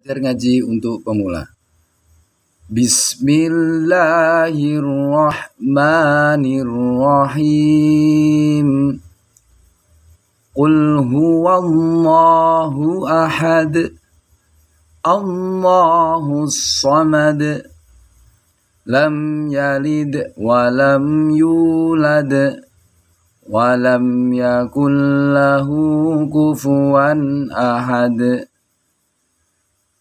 Belajar ngaji untuk pemula. Bismillahirrahmanirrahim. Qul huwallahu ahad. Allahu samad. Lam yalid wa lam yulad. Wa lam yakul lahu kufuwan ahad.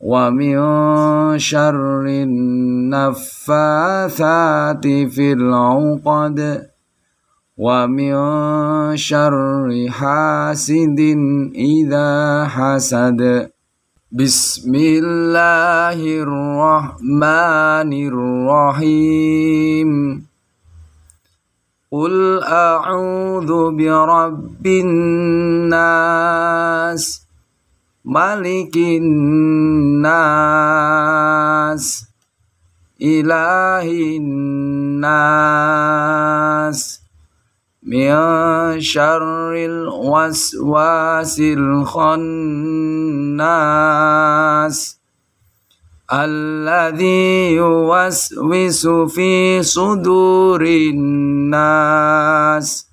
ومن شر النفاثات في العقد ومن شر حاسد إذا حسد بسم الله الرحمن الرحيم قل أعوذ برب الناس ملك الناس إله الناس من شر الوسواس الخناس الذي يوسوس في صدور الناس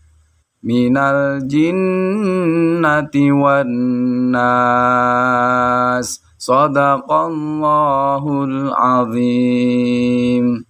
من الجنة والناس صدق الله العظيم